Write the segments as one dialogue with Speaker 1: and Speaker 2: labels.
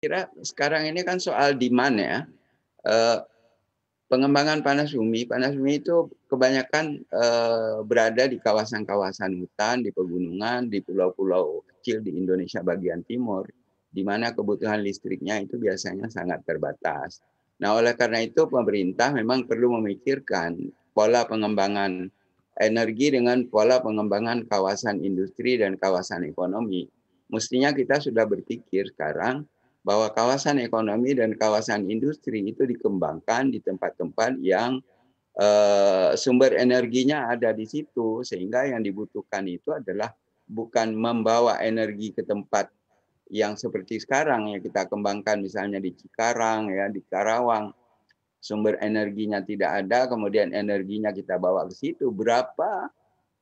Speaker 1: kira sekarang ini kan soal demand ya. Eh, pengembangan panas bumi, panas bumi itu kebanyakan eh, berada di kawasan-kawasan hutan, di pegunungan, di pulau-pulau kecil di Indonesia bagian timur, di mana kebutuhan listriknya itu biasanya sangat terbatas. Nah, oleh karena itu pemerintah memang perlu memikirkan pola pengembangan energi dengan pola pengembangan kawasan industri dan kawasan ekonomi. Mestinya kita sudah berpikir sekarang bahwa kawasan ekonomi dan kawasan industri itu dikembangkan di tempat-tempat yang eh, sumber energinya ada di situ sehingga yang dibutuhkan itu adalah bukan membawa energi ke tempat yang seperti sekarang ya kita kembangkan misalnya di Cikarang ya di Karawang sumber energinya tidak ada kemudian energinya kita bawa ke situ berapa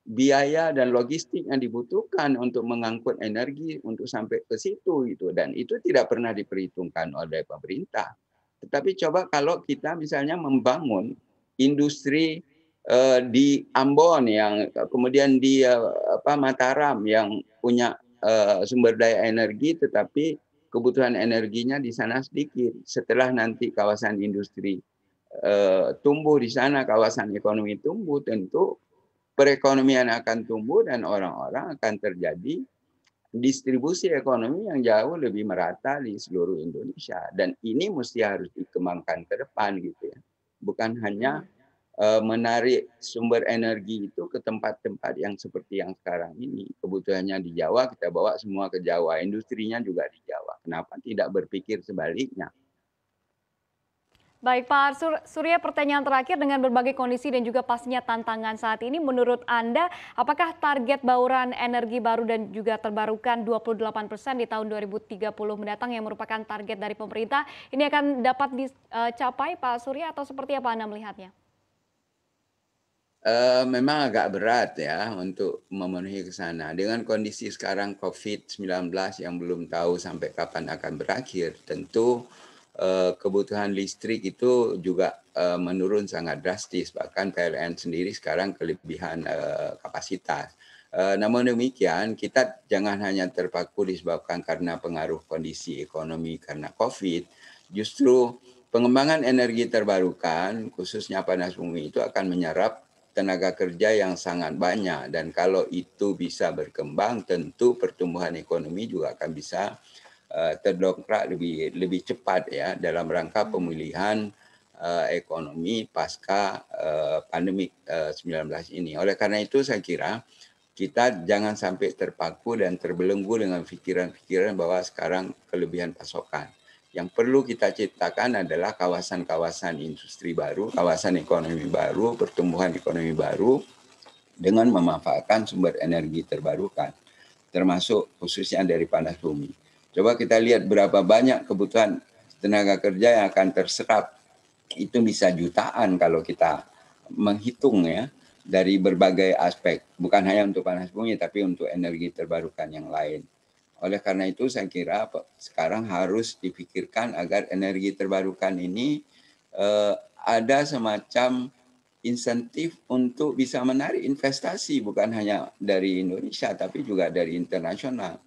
Speaker 1: biaya dan logistik yang dibutuhkan untuk mengangkut energi untuk sampai ke situ itu dan itu tidak pernah diperhitungkan oleh pemerintah. Tetapi coba kalau kita misalnya membangun industri eh, di Ambon yang kemudian di eh, apa Mataram yang punya eh, sumber daya energi tetapi kebutuhan energinya di sana sedikit setelah nanti kawasan industri tumbuh di sana kawasan ekonomi tumbuh tentu perekonomian akan tumbuh dan orang-orang akan terjadi distribusi ekonomi yang jauh lebih merata di seluruh Indonesia dan ini mesti harus dikembangkan ke depan gitu ya bukan hanya eh, menarik sumber energi itu ke tempat-tempat yang seperti yang sekarang ini kebutuhannya di Jawa kita bawa semua ke Jawa industrinya juga di Jawa kenapa tidak berpikir sebaliknya Baik Pak Arsur, Surya pertanyaan terakhir dengan berbagai kondisi dan juga pastinya tantangan saat ini menurut Anda apakah target bauran energi baru dan juga terbarukan 28 di tahun 2030 mendatang yang merupakan target dari pemerintah ini akan dapat dicapai Pak Surya atau seperti apa Anda melihatnya? Eh, memang agak berat ya untuk memenuhi ke sana. Dengan kondisi sekarang COVID-19 yang belum tahu sampai kapan akan berakhir, tentu Eh, kebutuhan listrik itu juga eh, menurun sangat drastis bahkan PLN sendiri sekarang kelebihan eh, kapasitas. Namun demikian kita jangan hanya terpaku disebabkan karena pengaruh kondisi ekonomi karena COVID, justru pengembangan energi terbarukan khususnya panas bumi itu akan menyerap tenaga kerja yang sangat banyak dan kalau itu bisa berkembang tentu pertumbuhan ekonomi juga akan bisa Eh, terdongkrak lebih lebih cepat ya dalam rangka pemulihan uh, ekonomi pasca uh, pandemi uh, 19 ini. Oleh karena itu saya kira kita jangan sampai terpaku dan terbelenggu dengan pikiran-pikiran bahwa sekarang kelebihan pasokan. Yang perlu kita ciptakan adalah kawasan-kawasan industri baru, kawasan ekonomi baru, pertumbuhan ekonomi baru dengan memanfaatkan sumber energi terbarukan, termasuk khususnya dari panas bumi Coba kita lihat berapa banyak kebutuhan tenaga kerja yang akan terserap. Itu bisa jutaan kalau kita menghitung ya dari berbagai aspek, bukan hanya untuk panas bumi tapi untuk energi terbarukan yang lain. Oleh karena itu saya kira sekarang harus dipikirkan agar energi terbarukan ini eh, ada semacam insentif untuk bisa menarik investasi bukan hanya dari Indonesia tapi juga dari internasional.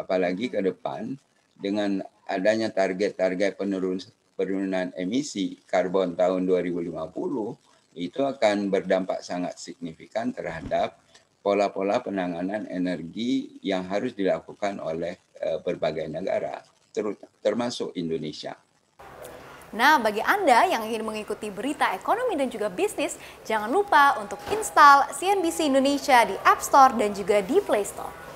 Speaker 1: Apalagi ke depan dengan adanya target-target penurun, penurunan emisi karbon tahun 2050 itu akan berdampak sangat signifikan terhadap pola-pola penanganan energi yang harus dilakukan oleh eh, berbagai negara, termasuk Indonesia. Nah, bagi Anda yang ingin mengikuti berita ekonomi dan juga bisnis, jangan lupa untuk install CNBC Indonesia di App Store dan juga di Play Store.